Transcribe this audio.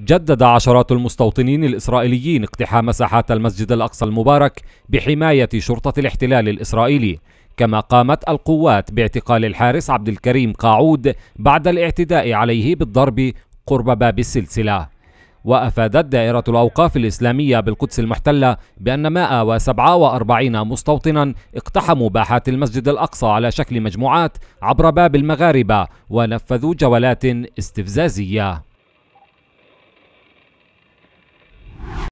جدد عشرات المستوطنين الإسرائيليين اقتحام ساحات المسجد الأقصى المبارك بحماية شرطة الاحتلال الإسرائيلي كما قامت القوات باعتقال الحارس عبد الكريم قاعود بعد الاعتداء عليه بالضرب قرب باب السلسلة وأفادت دائرة الأوقاف الإسلامية بالقدس المحتلة بأن 147 مستوطنا اقتحموا باحات المسجد الأقصى على شكل مجموعات عبر باب المغاربة ونفذوا جولات استفزازية